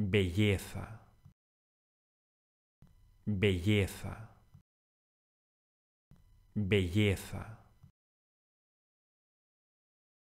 belleza, belleza, belleza.